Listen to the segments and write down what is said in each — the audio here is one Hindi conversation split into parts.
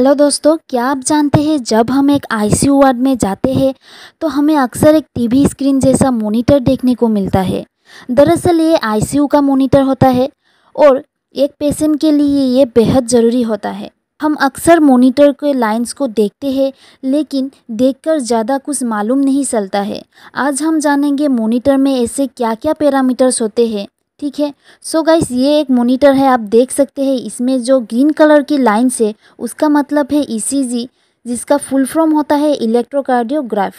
हेलो दोस्तों क्या आप जानते हैं जब हम एक आईसीयू वार्ड में जाते हैं तो हमें अक्सर एक टीवी स्क्रीन जैसा मॉनिटर देखने को मिलता है दरअसल ये आईसीयू का मॉनिटर होता है और एक पेशेंट के लिए ये बेहद ज़रूरी होता है हम अक्सर मॉनिटर के लाइंस को देखते हैं लेकिन देखकर ज़्यादा कुछ मालूम नहीं चलता है आज हम जानेंगे मोनीटर में ऐसे क्या क्या पैरामीटर्स होते हैं ठीक है सो so गाइस ये एक मॉनिटर है आप देख सकते हैं इसमें जो ग्रीन कलर की लाइन्स है उसका मतलब है ई e जिसका फुल फॉर्म होता है इलेक्ट्रोकार्डियोग्राफ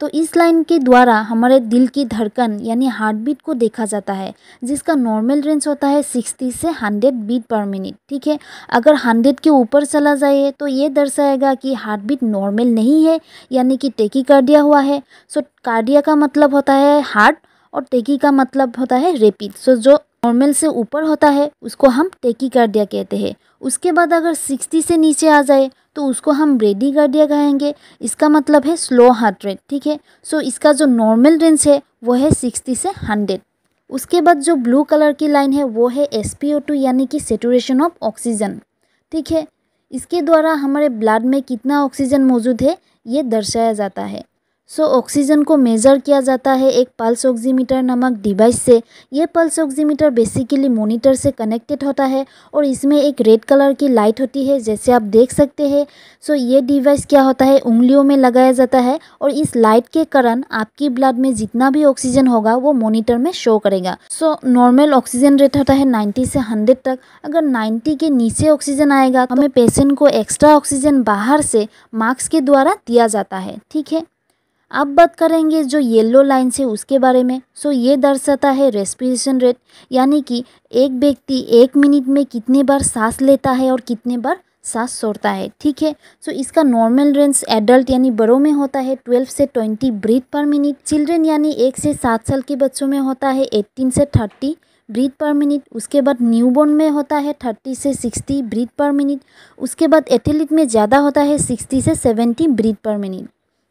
तो इस लाइन के द्वारा हमारे दिल की धड़कन यानी हार्ट बीट को देखा जाता है जिसका नॉर्मल रेंज होता है सिक्सटी से हंड्रेड बीट पर मिनट ठीक है अगर हंड्रेड के ऊपर चला जाए तो ये दर्शाएगा कि हार्ट बीट नॉर्मल नहीं है यानी कि टेकी कार्डिया हुआ है सो कार्डिया का मतलब होता है हार्ट और टेकी का मतलब होता है रेपिड सो जो नॉर्मल से ऊपर होता है उसको हम टेकी कार्डिया कहते हैं उसके बाद अगर सिक्सटी से नीचे आ जाए तो उसको हम ब्रेडी कार्डिया कहेंगे इसका मतलब है स्लो हार्ट रेट ठीक है सो so, इसका जो नॉर्मल रेंज है वो है सिक्सटी से हंड्रेड उसके बाद जो ब्लू कलर की लाइन है वो है एस यानी कि सेटूरेशन ऑफ ऑक्सीजन ठीक है इसके द्वारा हमारे ब्लड में कितना ऑक्सीजन मौजूद है ये दर्शाया जाता है सो so, ऑक्सीजन को मेज़र किया जाता है एक पल्स ऑक्सीमीटर नामक डिवाइस से यह पल्स ऑक्सीमीटर बेसिकली मॉनिटर से कनेक्टेड होता है और इसमें एक रेड कलर की लाइट होती है जैसे आप देख सकते हैं सो so, ये डिवाइस क्या होता है उंगलियों में लगाया जाता है और इस लाइट के कारण आपकी ब्लड में जितना भी ऑक्सीजन होगा वो मोनिटर में शो करेगा सो नॉर्मल ऑक्सीजन रेट होता है नाइन्टी से हंड्रेड तक अगर नाइन्टी के नीचे ऑक्सीजन आएगा तो हमें पेशेंट को एक्स्ट्रा ऑक्सीजन बाहर से मास्क के द्वारा दिया जाता है ठीक है अब बात करेंगे जो येलो लाइन से उसके बारे में सो ये दर्शाता है रेस्पिरेशन रेट यानी कि एक व्यक्ति एक मिनट में कितने बार सांस लेता है और कितने बार सांस छोड़ता है ठीक है सो इसका नॉर्मल रेंज एडल्ट यानी बड़ों में होता है 12 से 20 ब्रीथ पर मिनट चिल्ड्रेन यानी एक से सात साल के बच्चों में होता है एट्टीन से थर्टी ब्रीथ पर मिनट उसके बाद न्यूबॉर्न में होता है थर्टी से सिक्सटी ब्रीथ पर मिनट उसके बाद एथलीट में ज़्यादा होता है सिक्सटी से सेवेंटी ब्रीथ पर मिनट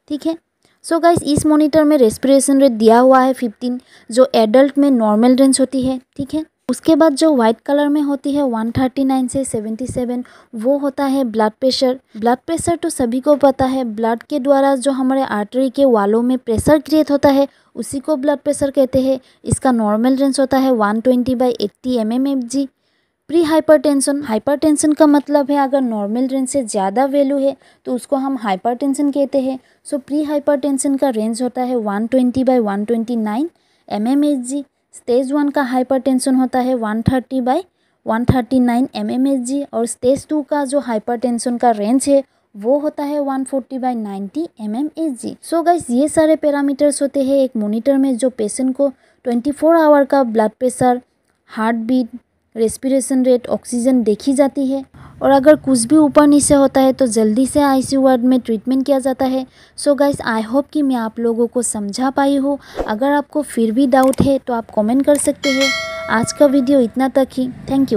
ठीक है सो so गाइस इस मॉनिटर में रेस्पिरेशन रेट दिया हुआ है फिफ्टीन जो एडल्ट में नॉर्मल रेंज होती है ठीक है उसके बाद जो व्हाइट कलर में होती है 139 से 77 वो होता है ब्लड प्रेशर ब्लड प्रेशर तो सभी को पता है ब्लड के द्वारा जो हमारे आर्टरी के वालों में प्रेशर क्रिएट होता है उसी को ब्लड प्रेशर कहते हैं इसका नॉर्मल रेंज होता है 120 twenty by eighty M M F G pre hypertension hypertension का मतलब है अगर नॉर्मल रेंज से ज़्यादा वैल्यू है तो उसको हम हाइपरटेंशन कहते हैं सो प्री हाइपरटेंशन का रेंज होता है 120 twenty by one twenty nine M M H G stage one का हाइपरटेंशन होता है 130 thirty by one thirty nine M M H G और स्टेज टू का जो हाइपरटेंशन का रेंज है वो होता है 140 forty by ninety M M H G so guys ये सारे पैरामीटर्स होते हैं एक मोनीटर में जो पेशेंट को 24 फोर आवर का blood pressure heart beat respiration rate oxygen देखी जाती है और अगर कुछ भी ऊपर नीचे होता है तो जल्दी से आईसीयू वार्ड में ट्रीटमेंट किया जाता है सो गाइस आई होप कि मैं आप लोगों को समझा पाई हूँ अगर आपको फिर भी डाउट है तो आप कमेंट कर सकते हैं आज का वीडियो इतना तक ही थैंक यू